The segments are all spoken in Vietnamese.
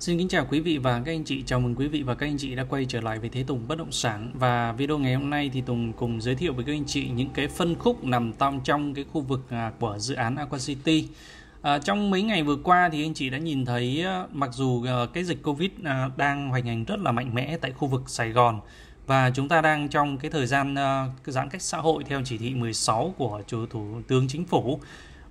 Xin kính chào quý vị và các anh chị. Chào mừng quý vị và các anh chị đã quay trở lại với Thế Tùng Bất Động Sản. Và video ngày hôm nay thì Tùng cùng giới thiệu với các anh chị những cái phân khúc nằm trong trong cái khu vực à, của dự án Aqua City. À, trong mấy ngày vừa qua thì anh chị đã nhìn thấy à, mặc dù à, cái dịch Covid đang hoành hành rất là mạnh mẽ tại khu vực Sài Gòn và chúng ta đang trong cái thời gian giãn cách xã hội theo chỉ thị 16 của Chủ Thủ tướng Chính phủ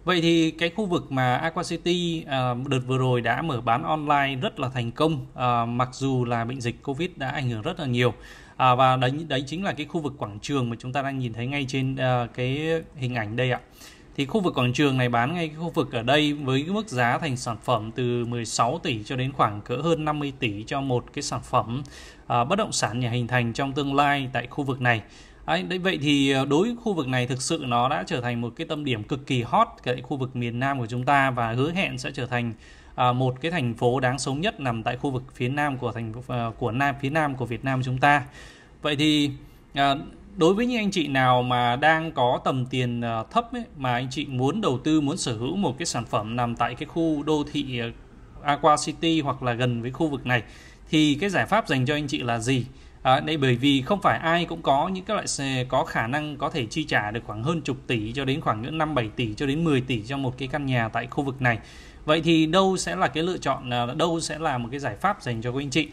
Vậy thì cái khu vực mà Aqua City ờ, đợt vừa rồi đã mở bán online rất là thành công ờ, mặc dù là bệnh dịch Covid đã ảnh hưởng rất là nhiều. Ờ, và đấy đấy chính là cái khu vực quảng trường mà chúng ta đang nhìn thấy ngay trên cái hình ảnh đây ạ. Thì khu vực quảng trường này bán ngay cái khu vực ở đây với cái mức giá thành sản phẩm từ 16 tỷ cho đến khoảng cỡ hơn 50 tỷ cho một cái sản phẩm bất động sản nhà hình thành trong tương lai tại khu vực này. Đấy, vậy thì ờ, đối với khu vực này thực sự nó đã trở thành một cái tâm điểm cực kỳ hot cái khu vực miền Nam của chúng ta và hứa hẹn sẽ trở thành ờ, một cái thành phố đáng sống nhất nằm tại khu vực phía nam của thành ờ, của nam phía nam của Việt Nam chúng ta. Vậy thì đối với những anh chị nào mà đang có tầm tiền thấp ấy, mà anh chị muốn đầu tư muốn sở hữu một cái sản phẩm nằm tại cái khu đô thị Aqua City hoặc là gần với khu vực này thì cái giải pháp dành cho anh chị là gì? À, đây bởi vì không phải ai cũng có những các loại xe có khả năng có thể chi trả được khoảng hơn chục tỷ cho đến khoảng những 5 7 tỷ cho đến 10 tỷ cho một cái căn nhà tại khu vực này. Vậy thì đâu sẽ là cái lựa chọn ờ, đâu sẽ là một cái giải pháp dành cho các anh chị?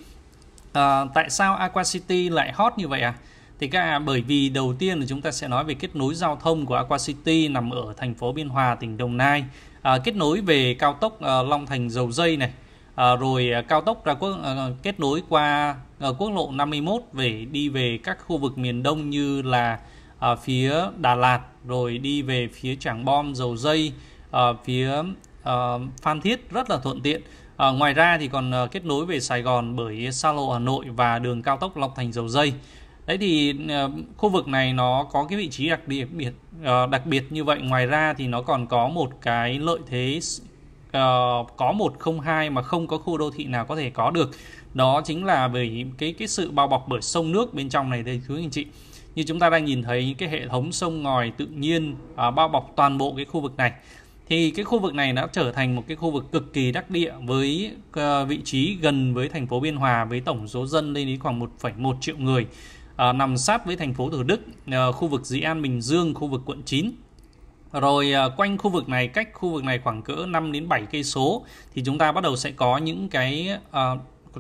À, tại sao Aqua City lại hot như vậy à? Thì cả bởi vì đầu tiên là chúng ta sẽ nói về kết nối giao thông của Aqua City nằm ở thành phố Biên Hòa, tỉnh Đồng Nai. À, kết nối về cao tốc à, Long Thành Dầu Dây này, Ờ, rồi à, cao tốc ra quốc ờ, ờ, kết nối qua quốc lộ 51 về đi về các khu vực miền Đông như là phía Đà Lạt rồi đi về phía Trảng Bom dầu dây phía Phan Thiết rất là thuận tiện à, ngoài ra thì còn à, kết nối về Sài Gòn bởi xa lộ Hà Nội và đường cao tốc Long Thành dầu dây đấy thì à, khu vực này nó có cái vị trí đặc biệt biệt à, đặc biệt như vậy ngoài ra thì nó còn có một cái lợi thế uh, có 102 mà không có khu đô thị nào có thể có được đó chính là bởi cái cái sự bao bọc bởi sông nước bên trong này đây quý anh chị như chúng ta đang nhìn thấy những cái hệ thống sông ngòi tự nhiên uh, bao bọc toàn bộ cái khu vực này thì cái khu vực này đã trở thành một cái khu vực cực kỳ đắc địa với uh, vị trí gần với thành phố Biên Hòa với tổng số dân lên đến khoảng 1,1 triệu người uh, nằm sát với thành phố Thủ Đức, uh, khu vực Dĩ An Bình Dương, khu vực quận 9 rồi à, quanh khu vực này cách khu vực này khoảng cỡ 5 đến 7 cây số thì chúng ta bắt đầu sẽ có những cái à,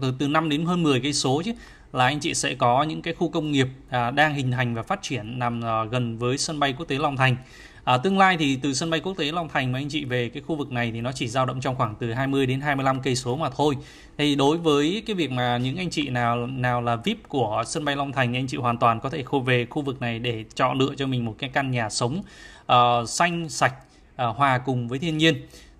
từ từ 5 đến hơn 10 cây số chứ là anh chị sẽ có những cái khu công nghiệp à, đang hình thành và phát triển nằm gần với sân bay quốc tế Long Thành À, tương lai thì từ sân bay quốc tế Long Thành mà anh chị về cái khu vực này thì nó chỉ dao động trong khoảng từ 20 đến 25 cây số mà thôi. Thì đối với cái việc mà những anh chị nào nào là VIP của sân bay Long Thành anh chị hoàn toàn có thể khu về khu vực này để chọn lựa cho mình một cái căn nhà sống uh, xanh sạch uh, hòa cùng với thiên nhiên.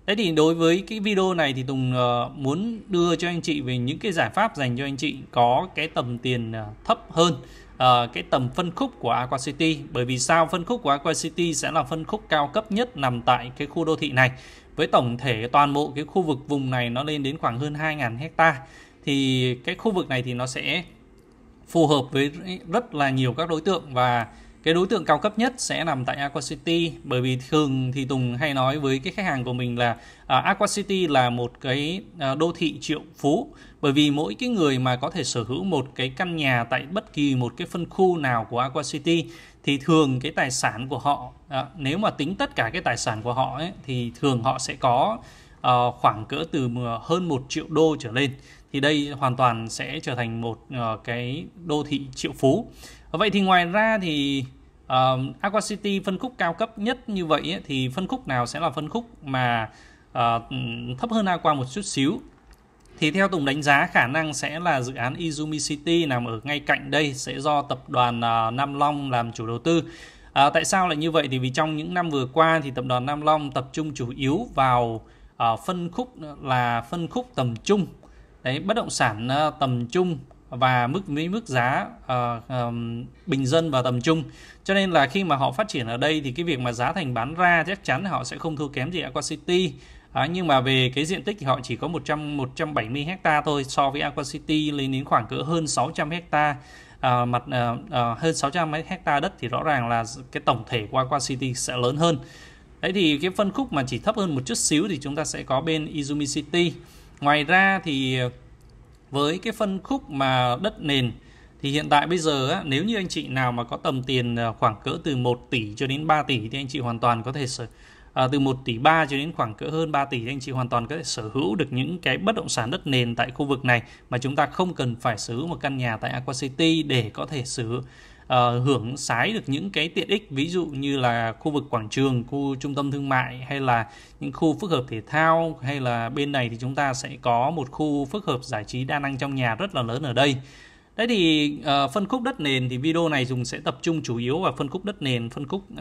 Thế thì đối với cái video này thì Tùng uh, muốn đưa cho anh chị về những cái giải pháp dành cho anh chị có cái tầm tiền uh, thấp hơn Ờ, cái tầm phân khúc của Aqua City bởi vì sao phân khúc của Aqua City sẽ là phân khúc cao cấp nhất nằm tại cái khu đô thị này với tổng thể toàn bộ cái khu vực vùng này nó lên đến khoảng hơn 2.000 hecta thì cái khu vực này thì nó sẽ phù hợp với rất là nhiều các đối tượng và cái đối tượng cao cấp nhất sẽ nằm tại Aqua City bởi vì thường thì Tùng hay nói với cái khách hàng của mình là uh, Aqua City là một cái uh, đô thị triệu phú bởi vì mỗi cái người mà có thể sở hữu một cái căn nhà tại bất kỳ một cái phân khu nào của Aqua City thì thường cái tài sản của họ uh, nếu mà tính tất cả cái tài sản của họ ấy, thì thường họ sẽ có uh, khoảng cỡ từ hơn một triệu đô trở lên thì đây hoàn toàn sẽ trở thành một uh, cái đô thị triệu phú Ờ, vậy thì ngoài ra thì uh, Aqua City phân khúc cao cấp nhất như vậy ấy, thì phân khúc nào sẽ là phân khúc mà uh, thấp hơn Aqua một chút xíu thì theo Tùng đánh giá khả năng sẽ là dự án Izumi City nằm ở ngay cạnh đây sẽ do tập đoàn uh, Nam Long làm chủ đầu tư. À, tại sao lại như vậy? Thì vì trong những năm vừa qua thì tập đoàn Nam Long tập trung chủ yếu vào uh, phân khúc là phân khúc tầm trung. Đấy, bất động sản uh, tầm trung và mức với mức giá uh, um, bình dân và tầm trung cho nên là khi mà họ phát triển ở đây thì cái việc mà giá thành bán ra chắc chắn họ sẽ không thua kém gì Aqua City À, nhưng mà về cái diện tích thì họ chỉ có 100 170 hecta thôi so với Aqua City lên đến khoảng cỡ hơn 600 hecta à, mặt à, à, hơn 600 mấy hecta đất thì rõ ràng là cái tổng thể của Aqua City sẽ lớn hơn. Đấy thì cái phân khúc mà chỉ thấp hơn một chút xíu thì chúng ta sẽ có bên Izumi City. Ngoài ra thì với cái phân khúc mà đất nền thì hiện tại bây giờ á, nếu như anh chị nào mà có tầm tiền à, khoảng cỡ từ 1 tỷ cho đến 3 tỷ thì anh chị hoàn toàn có thể sở à, từ 1 tỷ 3 cho đến khoảng cỡ hơn 3 tỷ thì anh chị hoàn toàn có thể sở hữu được những cái bất động sản đất nền tại khu vực này mà chúng ta không cần phải sở hữu một căn nhà tại Aqua City để có thể sở uh, hưởng sái được những cái tiện ích ví dụ như là khu vực quảng trường khu trung tâm thương mại hay là những khu phức hợp thể thao hay là bên này thì chúng ta sẽ có một khu phức hợp giải trí đa năng trong nhà rất là lớn ở đây Đấy thì uh, phân khúc đất nền thì video này dùng sẽ tập trung chủ yếu vào phân khúc đất nền, phân khúc uh,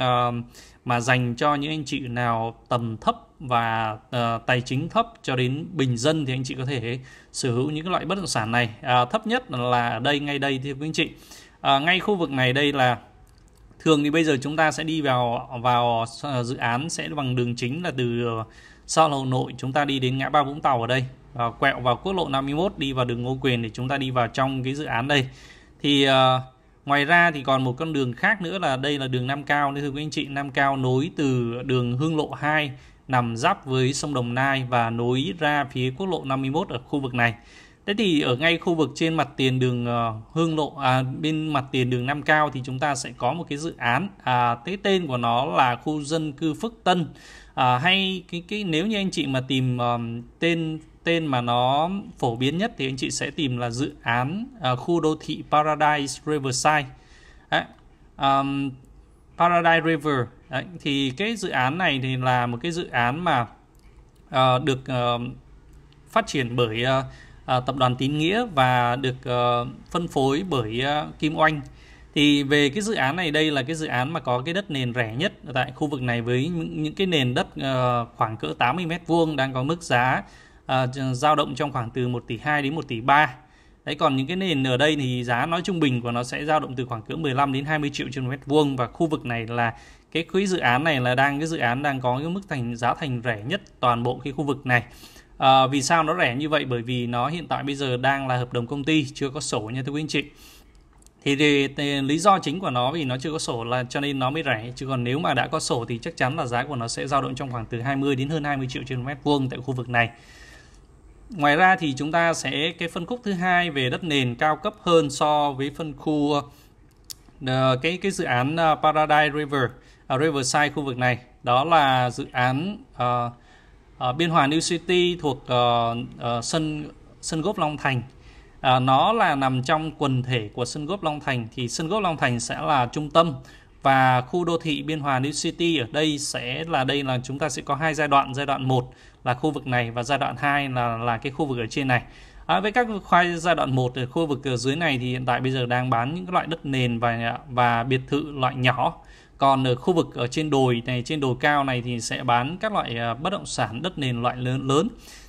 mà dành cho những anh chị nào tầm thấp và uh, tài chính thấp cho đến bình dân thì anh chị có thể sở hữu những cái loại bất động sản này. Uh, thấp nhất là ở đây ngay đây thưa quý anh chị à, ngay khu vực này đây là thường thì bây giờ chúng ta sẽ đi vào vào ờ, dự án sẽ bằng đường chính là từ ờ, sau Hà Nội chúng ta đi đến ngã ba Vũng Tàu ở đây và quẹo vào quốc lộ 51 đi vào đường Ngô Quyền để chúng ta đi vào trong cái dự án đây thì uh, ngoài ra thì còn một con đường khác nữa là đây là đường Nam Cao nên thưa quý anh chị Nam Cao nối từ đường Hương Lộ 2 nằm giáp với sông Đồng Nai và nối ra phía quốc lộ 51 ở khu vực này Thế thì ở ngay khu vực trên mặt tiền đường ờ, Hương Lộ à, bên mặt tiền đường Nam Cao thì chúng ta sẽ có một cái dự án à, cái tên của nó là khu dân cư Phước Tân à, hay cái cái nếu như anh chị mà tìm um, tên tên mà nó phổ biến nhất thì anh chị sẽ tìm là dự án à, khu đô thị Paradise Riverside Đấy, um, Paradise River Đấy, thì cái dự án này thì là một cái dự án mà uh, được uh, phát triển bởi uh, À, tập đoàn Tín Nghĩa và được ờ, phân phối bởi ờ, Kim Oanh. Thì về cái dự án này đây là cái dự án mà có cái đất nền rẻ nhất tại khu vực này với những cái nền đất ờ, khoảng cỡ 80 m2 đang có mức giá dao động trong khoảng từ 1 tỷ 2 đến 1 tỷ 3. Đấy còn những cái nền ở đây thì giá nói trung bình của nó sẽ dao động từ khoảng cỡ 15 đến 20 triệu trên mét vuông và khu vực này là cái quỹ dự án này là đang cái dự án đang có cái mức thành giá thành rẻ nhất toàn bộ cái khu vực này à, vì sao nó rẻ như vậy bởi vì nó hiện tại bây giờ đang là hợp đồng công ty chưa có sổ nha thưa quý anh chị thì, thì, thì lý do chính của nó vì nó chưa có sổ là cho nên nó mới rẻ chứ còn nếu mà đã có sổ thì chắc chắn là giá của nó sẽ dao động trong khoảng từ 20 đến hơn 20 triệu trên mét vuông tại khu vực này ngoài ra thì chúng ta sẽ cái phân khúc thứ hai về đất nền cao cấp hơn so với phân khu ờ, cái cái dự án ờ, Paradise River uh, Riverside khu vực này đó là dự án uh, ở ờ, biên hòa New City thuộc uh, uh, sân sân golf Long Thành à, nó là nằm trong quần thể của sân golf Long Thành thì sân golf Long Thành sẽ là trung tâm và khu đô thị Biên Hòa New City ở đây sẽ là đây là chúng ta sẽ có hai giai đoạn giai đoạn 1 là khu vực này và giai đoạn 2 là là cái khu vực ở trên này à, với các khoai giai đoạn 1 ở khu vực dưới này thì hiện tại bây giờ đang bán những loại đất nền và và biệt thự loại nhỏ còn ở khu vực ở trên đồi này trên đồi cao này thì sẽ bán các loại à, bất động sản đất nền loại lớn lớn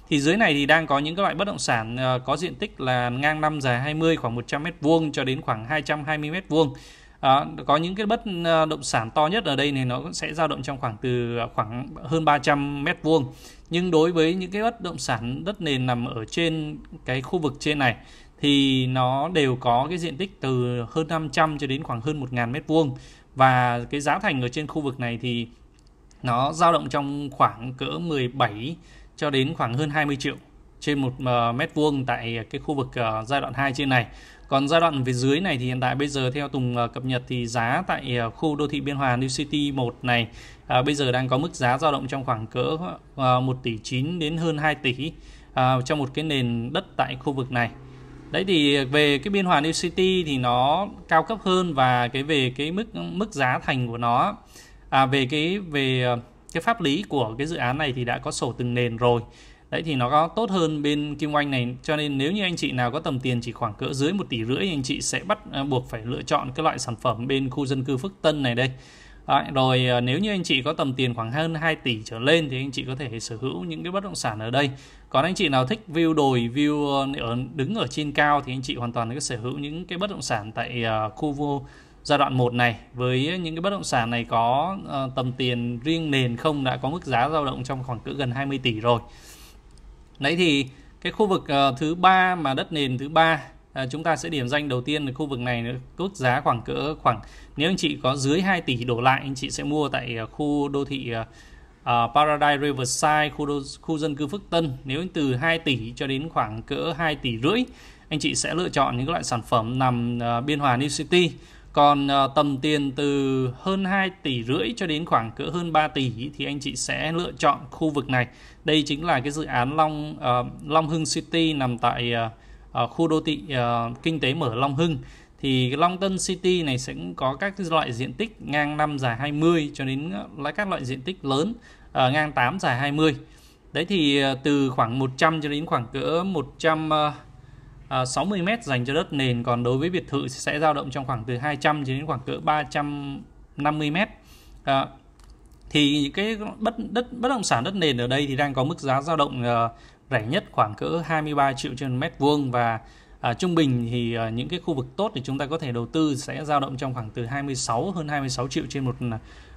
thì dưới này thì đang có những cái loại bất động sản à, có diện tích là ngang năm dài 20 khoảng 100 mét vuông cho đến khoảng 220 mét vuông À, có những cái bất à, động sản to nhất ở đây này nó sẽ dao động trong khoảng từ khoảng hơn 300 mét vuông nhưng đối với những cái bất động sản đất nền nằm ở trên cái khu vực trên này thì nó đều có cái diện tích từ hơn 500 cho đến khoảng hơn 1.000 mét vuông và cái giá thành ở trên khu vực này thì nó dao động trong khoảng cỡ 17 cho đến khoảng hơn 20 triệu trên một ờ, mét vuông tại cái khu vực ờ, giai đoạn 2 trên này. Còn giai đoạn về dưới này thì hiện tại bây giờ theo Tùng ờ, cập nhật thì giá tại khu đô thị Biên Hòa New City 1 này à, bây giờ đang có mức giá dao động trong khoảng cỡ à, 1 tỷ 9 đến hơn 2 tỷ à, cho một cái nền đất tại khu vực này đấy thì về cái biên hòa New City thì nó cao cấp hơn và cái về cái mức mức giá thành của nó à, về cái về ờ, cái pháp lý của cái dự án này thì đã có sổ từng nền rồi đấy thì nó có tốt hơn bên kim oanh này cho nên nếu như anh chị nào có tầm tiền chỉ khoảng cỡ dưới một tỷ rưỡi anh chị sẽ bắt ờ, buộc phải lựa chọn cái loại sản phẩm bên khu dân cư Phước Tân này đây Đấy, rồi ờ, nếu như anh chị có tầm tiền khoảng hơn 2 tỷ trở lên thì anh chị có thể sở hữu những cái bất động sản ở đây. Còn anh chị nào thích view đồi, view ờ, ở đứng ở trên cao thì anh chị hoàn toàn có sở hữu những cái bất động sản tại ờ, khu vô giai đoạn 1 này với những cái bất động sản này có tầm tiền riêng nền không đã có mức giá dao động trong khoảng cỡ gần 20 tỷ rồi. Đấy thì cái khu vực thứ ba mà đất nền thứ ba À, chúng ta sẽ điểm danh đầu tiên ở khu vực này mức giá khoảng cỡ khoảng nếu anh chị có dưới 2 tỷ đổ lại anh chị sẽ mua tại à, khu đô thị uh, Paradise Riverside khu đô, khu dân cư Phước Tân nếu từ 2 tỷ cho đến khoảng cỡ 2 tỷ rưỡi anh chị sẽ lựa chọn những loại sản phẩm nằm uh, biên hòa New City còn uh, tầm tiền từ hơn 2 tỷ rưỡi cho đến khoảng cỡ hơn 3 tỷ thì anh chị sẽ lựa chọn khu vực này đây chính là cái dự án Long uh, Long Hưng City nằm tại uh, uh, khu đô thị uh, kinh tế mở Long Hưng thì Long Tân City này sẽ có các loại diện tích ngang 5 dài 20 cho đến các loại diện tích lớn uh, ngang 8 dài 20. Đấy thì uh, từ khoảng 100 cho đến khoảng cỡ 100 uh, 60 m dành cho đất nền còn đối với biệt thự sẽ dao động trong khoảng từ 200 đến khoảng cỡ 350 m. À, thì cái bất đất bất động sản đất nền ở đây thì đang có mức giá dao động rẻ nhất khoảng cỡ 23 triệu trên mét vuông và à, trung bình thì à, những cái khu vực tốt thì chúng ta có thể đầu tư sẽ dao động trong khoảng từ 26 hơn 26 triệu trên một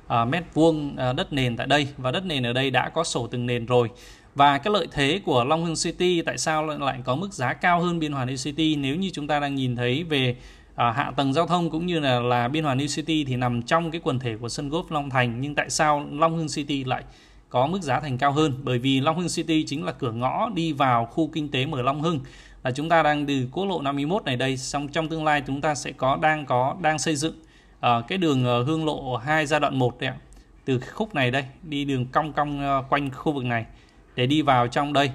à, mét vuông à, đất nền tại đây và đất nền ở đây đã có sổ từng nền rồi và cái lợi thế của Long Hưng City tại sao lại có mức giá cao hơn Biên Hòa New City nếu như chúng ta đang nhìn thấy về à, hạ tầng giao thông cũng như là là Biên Hòa New City thì nằm trong cái quần thể của sân golf Long Thành nhưng tại sao Long Hưng City lại có mức giá thành cao hơn bởi vì Long Hưng City chính là cửa ngõ đi vào khu kinh tế mở Long Hưng là chúng ta đang từ quốc lộ 51 này đây xong trong tương lai chúng ta sẽ có đang có đang xây dựng uh, cái đường uh, Hương lộ 2 giai đoạn 1 đấy ạ. Từ khúc này đây đi đường cong cong uh, quanh khu vực này để đi vào trong đây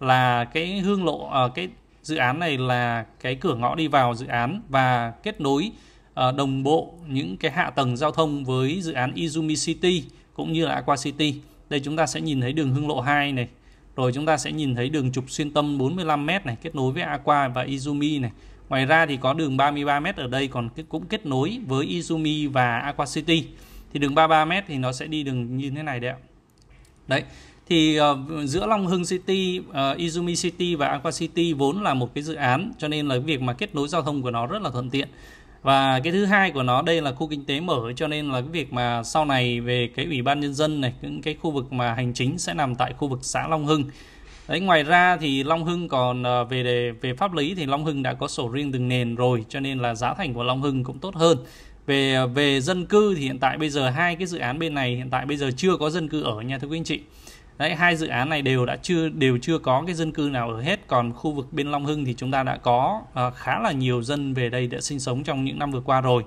là cái Hương lộ uh, cái dự án này là cái cửa ngõ đi vào dự án và kết nối uh, đồng bộ những cái hạ tầng giao thông với dự án Izumi City cũng như là Aqua City đây chúng ta sẽ nhìn thấy đường hương lộ 2 này rồi chúng ta sẽ nhìn thấy đường trục xuyên tâm 45m này kết nối với Aqua và Izumi này ngoài ra thì có đường 33m ở đây còn cũng kết nối với Izumi và Aqua City thì đường 33m thì nó sẽ đi đường như thế này đấy ạ đấy thì uh, giữa Long Hưng City, uh, Izumi City và Aqua City vốn là một cái dự án cho nên là việc mà kết nối giao thông của nó rất là thuận tiện và cái thứ hai của nó đây là khu kinh tế mở cho nên là cái việc mà sau này về cái ủy ban nhân dân này những cái khu vực mà hành chính sẽ nằm tại khu vực xã Long Hưng Đấy, ngoài ra thì Long Hưng còn ờ, về đề, về pháp lý thì Long Hưng đã có sổ riêng từng nền rồi cho nên là giá thành của Long Hưng cũng tốt hơn về ờ, về dân cư thì hiện tại bây giờ hai cái dự án bên này hiện tại bây giờ chưa có dân cư ở nha thưa quý anh chị đấy hai dự án này đều đã chưa đều chưa có cái dân cư nào ở hết còn khu vực bên Long Hưng thì chúng ta đã có uh, khá là nhiều dân về đây đã sinh sống trong những năm vừa qua rồi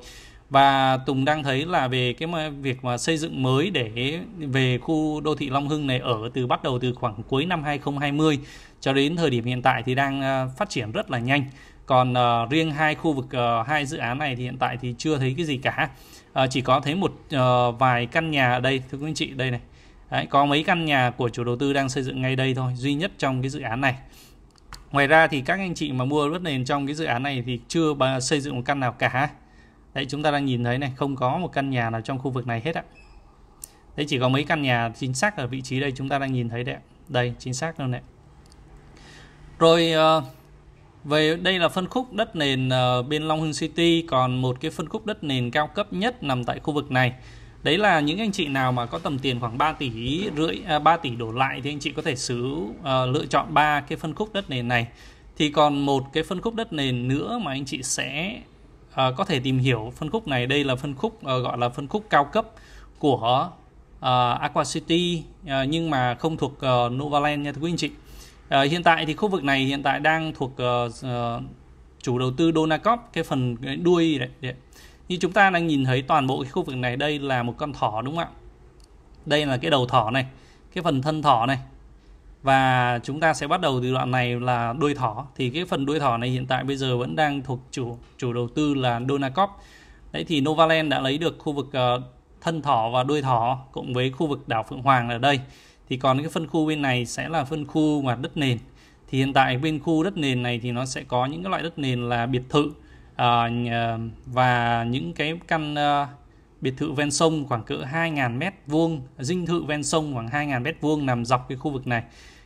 và Tùng đang thấy là về cái mà việc mà xây dựng mới để về khu đô thị Long Hưng này ở từ bắt đầu từ khoảng cuối năm 2020 cho đến thời điểm hiện tại thì đang à, phát triển rất là nhanh. Còn uh, riêng hai khu vực uh, hai dự án này thì hiện tại thì chưa thấy cái gì cả. Uh, chỉ có thấy một uh, vài căn nhà ở đây thưa quý anh chị đây này Đấy, có mấy căn nhà của chủ đầu tư đang xây dựng ngay đây thôi, duy nhất trong cái dự án này. Ngoài ra thì các anh chị mà mua đất nền trong cái dự án này thì chưa xây dựng một căn nào cả. Đấy chúng ta đang nhìn thấy này, không có một căn nhà nào trong khu vực này hết ạ. Đấy chỉ có mấy căn nhà chính xác ở vị trí đây chúng ta đang nhìn thấy đấy. Đây chính xác luôn này. Rồi ờ, về đây là phân khúc đất nền ờ, bên Long Hưng City còn một cái phân khúc đất nền cao cấp nhất nằm tại khu vực này đấy là những anh chị nào mà có tầm tiền khoảng 3 tỷ rưỡi à, 3 tỷ đổ lại thì anh chị có thể sử uh, à, lựa chọn ba cái phân khúc đất nền này thì còn một cái phân khúc đất nền nữa mà anh chị sẽ uh, có thể tìm hiểu phân khúc này đây là phân khúc uh, gọi là phân khúc cao cấp của uh, Aqua City uh, nhưng mà không thuộc uh, Novaland nha thưa quý anh chị uh, hiện tại thì khu vực này hiện tại đang thuộc uh, uh, chủ đầu tư Donacop cái phần cái đuôi đấy, đấy như chúng ta đang nhìn thấy toàn bộ cái khu vực này đây là một con thỏ đúng không ạ đây là cái đầu thỏ này cái phần thân thỏ này và chúng ta sẽ bắt đầu từ đoạn này là đuôi thỏ thì cái phần đuôi thỏ này hiện tại bây giờ vẫn đang thuộc chủ chủ đầu tư là Donacop đấy thì Novaland đã lấy được khu vực uh, thân thỏ và đuôi thỏ cộng với khu vực đảo Phượng Hoàng ở đây thì còn cái phân khu bên này sẽ là phân khu mà đất nền thì hiện tại bên khu đất nền này thì nó sẽ có những cái loại đất nền là biệt thự Ờ, ờ, và những cái căn ờ, biệt thự ven sông khoảng cỡ 2.000 mét vuông dinh thự ven sông khoảng 2.000 mét vuông nằm dọc cái khu vực này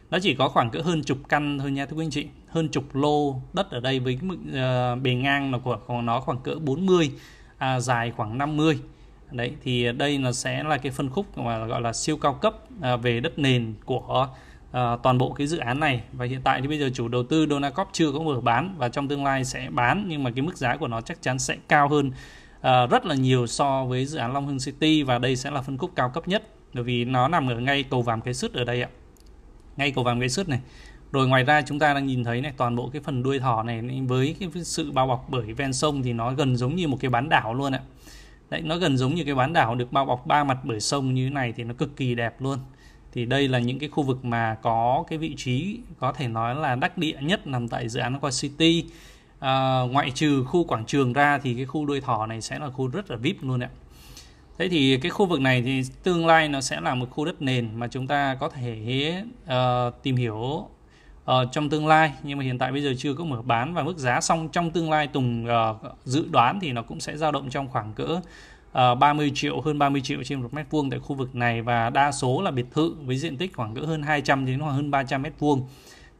nó chỉ có khoảng cỡ hơn chục căn thôi nha thưa quý anh chị hơn chục lô đất ở đây với mức uh, bề ngang là của, của nó khoảng cỡ 40 à, dài khoảng 50 đấy thì đây là sẽ là cái phân khúc mà gọi là siêu cao cấp à, về đất nền của Ờ, toàn bộ cái dự án này và hiện tại thì bây giờ chủ đầu tư Donacop chưa có mở bán và trong tương lai sẽ bán nhưng mà cái mức giá của nó chắc chắn sẽ cao hơn uh, rất là nhiều so với dự án Long Hưng City và đây sẽ là phân khúc cao cấp nhất bởi vì nó nằm ở ngay cầu vàm cái sứt ở đây ạ ngay cầu vàm cái sứt này rồi ngoài ra chúng ta đang nhìn thấy này toàn bộ cái phần đuôi thỏ này với cái sự bao bọc bởi ven sông thì nó gần giống như một cái bán đảo luôn ạ đấy nó gần giống như cái bán đảo được bao bọc ba mặt bởi sông như thế này thì nó cực kỳ đẹp luôn thì đây là những cái khu vực mà có cái vị trí có thể nói là đắc địa nhất nằm tại dự án Aqua City à, ngoại trừ khu quảng trường ra thì cái khu đuôi thỏ này sẽ là khu rất là vip luôn ạ thế thì cái khu vực này thì tương lai nó sẽ là một khu đất nền mà chúng ta có thể uh, tìm hiểu uh, trong tương lai nhưng mà hiện tại bây giờ chưa có mở bán và mức giá xong trong tương lai Tùng uh, dự đoán thì nó cũng sẽ dao động trong khoảng cỡ uh, ờ, 30 triệu hơn 30 triệu trên một mét vuông tại khu vực này và đa số là biệt thự với diện tích khoảng cỡ hơn 200 đến khoảng hơn 300 mét vuông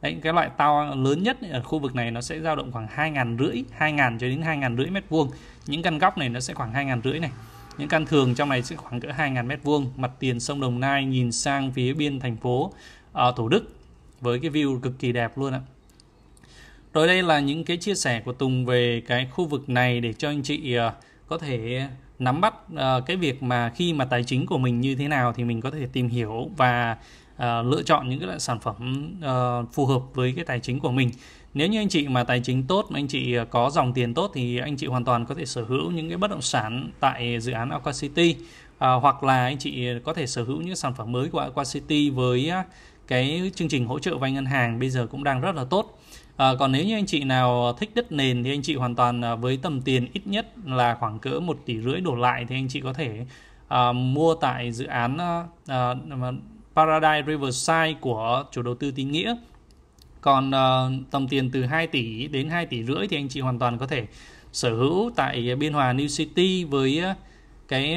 Đấy, cái loại to lớn nhất ở khu vực này nó sẽ dao động khoảng 2 ngàn rưỡi, 2 ngàn cho đến 2 ngàn rưỡi mét vuông. Những căn góc này nó sẽ khoảng 2 ngàn rưỡi này. Những căn thường trong này sẽ khoảng cỡ 2 ngàn mét vuông. Mặt tiền sông Đồng Nai nhìn sang phía biên thành phố uh, Thủ Đức với cái view cực kỳ đẹp luôn ạ. Rồi đây là những cái chia sẻ của Tùng về cái khu vực này để cho anh chị ờ, có thể nắm bắt uh, cái việc mà khi mà tài chính của mình như thế nào thì mình có thể tìm hiểu và uh, lựa chọn những cái loại sản phẩm uh, phù hợp với cái tài chính của mình nếu như anh chị mà tài chính tốt mà anh chị có dòng tiền tốt thì anh chị hoàn toàn có thể sở hữu những cái bất động sản tại dự án Aqua City à, hoặc là anh chị có thể sở hữu những sản phẩm mới của Aqua City với cái chương trình hỗ trợ vay ngân hàng bây giờ cũng đang rất là tốt À, còn nếu như anh chị nào thích đất nền thì anh chị hoàn toàn ờ, với tầm tiền ít nhất là khoảng cỡ 1 tỷ rưỡi đổ lại thì anh chị có thể à, mua tại dự án à, Paradise Riverside của chủ đầu tư tín nghĩa. Còn à, tầm tiền từ 2 tỷ đến 2 tỷ rưỡi thì anh chị hoàn toàn có thể sở hữu tại Biên Hòa New City với cái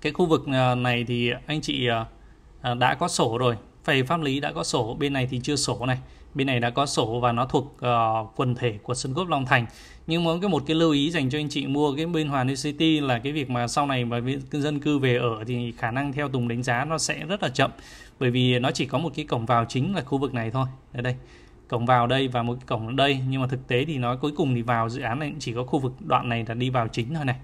cái khu vực này thì anh chị đã có sổ rồi, phải pháp lý đã có sổ, bên này thì chưa sổ này bên này đã có sổ và nó thuộc uh, quần thể của sân gốc Long Thành nhưng muốn cái một cái lưu ý dành cho anh chị mua cái bên Hòa New City là cái việc mà sau này mà dân cư về ở thì khả năng theo Tùng đánh giá nó sẽ rất là chậm bởi vì nó chỉ có một cái cổng vào chính là khu vực này thôi ở đây cổng vào đây và một cái cổng ở đây nhưng mà thực tế thì nó cuối cùng thì vào dự án này chỉ có khu vực đoạn này là đi vào chính thôi này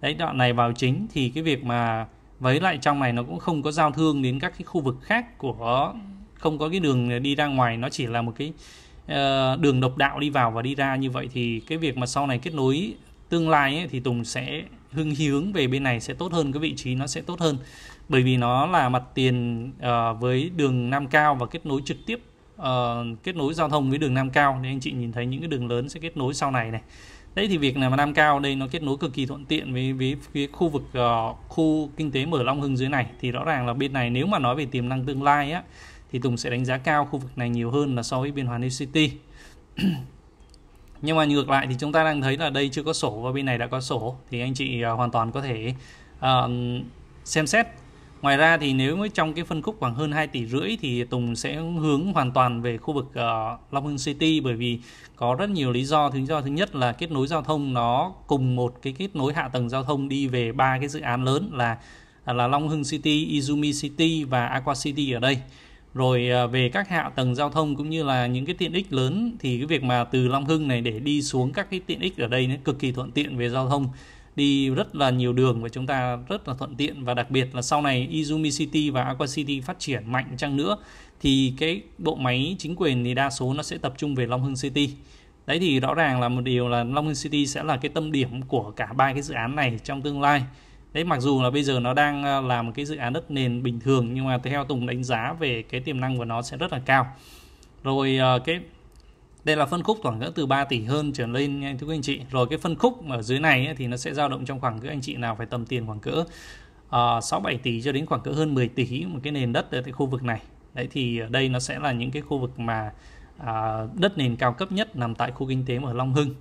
đấy đoạn này vào chính thì cái việc mà với lại trong này nó cũng không có giao thương đến các cái khu vực khác của không có cái đường đi ra ngoài nó chỉ là một cái ờ, đường độc đạo đi vào và đi ra như vậy thì cái việc mà sau này kết nối tương lai ấy, thì Tùng sẽ hưng hướng về bên này sẽ tốt hơn cái vị trí nó sẽ tốt hơn bởi vì nó là mặt tiền ờ, với đường Nam Cao và kết nối trực tiếp ờ, kết nối giao thông với đường Nam Cao nên anh chị nhìn thấy những cái đường lớn sẽ kết nối sau này này đấy thì việc là mà Nam Cao đây nó kết nối cực kỳ thuận tiện với với phía khu vực khu kinh tế mở Long Hưng dưới này thì rõ ràng là bên này nếu mà nói về tiềm năng tương lai á thì Tùng sẽ đánh giá cao khu vực này nhiều hơn là so với biên hòa New City. Nhưng mà ngược lại thì chúng ta đang thấy là đây chưa có sổ và bên này đã có sổ thì anh chị à, hoàn toàn có thể uh, xem xét. Ngoài ra thì nếu mới trong cái phân khúc khoảng hơn 2 tỷ rưỡi thì Tùng sẽ hướng hoàn toàn về khu vực uh, Long Hưng City bởi vì có rất nhiều lý do. Thứ do thứ nhất là kết nối giao thông nó cùng một cái kết nối hạ tầng giao thông đi về ba cái dự án lớn là là Long Hưng City, Izumi City và Aqua City ở đây rồi à, về các hạ tầng giao thông cũng như là những cái tiện ích lớn thì cái việc mà từ Long Hưng này để đi xuống các cái tiện ích ở đây nó cực kỳ thuận tiện về giao thông đi rất là nhiều đường và chúng ta rất là thuận tiện và đặc biệt là sau này Izumi City và Aqua City phát triển mạnh chăng nữa thì cái bộ máy chính quyền thì đa số nó sẽ tập trung về Long Hưng City đấy thì rõ ràng là một điều là Long Hưng City sẽ là cái tâm điểm của cả ba cái dự án này trong tương lai đấy mặc dù là bây giờ nó đang ờ, làm một cái dự án đất nền bình thường nhưng mà theo Tùng đánh giá về cái tiềm năng của nó sẽ rất là cao rồi ờ, cái đây là phân khúc khoảng cỡ từ 3 tỷ hơn trở lên nha thưa quý anh chị rồi cái phân khúc ở dưới này ấy, thì nó sẽ dao động trong khoảng cỡ anh chị nào phải tầm tiền khoảng cỡ uh, 6 7 tỷ cho đến khoảng cỡ hơn 10 tỷ một cái nền đất ở cái khu vực này đấy thì ở đây nó sẽ là những cái khu vực mà uh, đất nền cao cấp nhất nằm tại khu kinh tế ở Long Hưng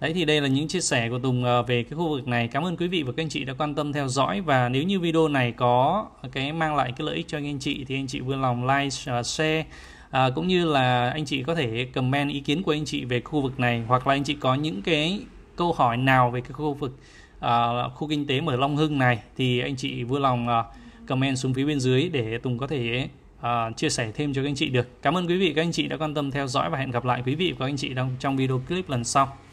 Đấy thì đây là những chia sẻ của Tùng ờ, về cái khu vực này. Cảm ơn quý vị và các anh chị đã quan tâm theo dõi và nếu như video này có cái mang lại cái lợi ích cho anh chị thì anh chị vui lòng like ờ, share à, cũng như là anh chị có thể comment ý kiến của anh chị về khu vực này hoặc là anh chị có những cái câu hỏi nào về cái khu vực à, khu kinh tế mở Long Hưng này thì anh chị vui lòng à, comment xuống phía bên dưới để Tùng có thể à, chia sẻ thêm cho các anh chị được. Cảm ơn quý vị các anh chị đã quan tâm theo dõi và hẹn gặp lại quý vị và các anh chị trong video clip lần sau.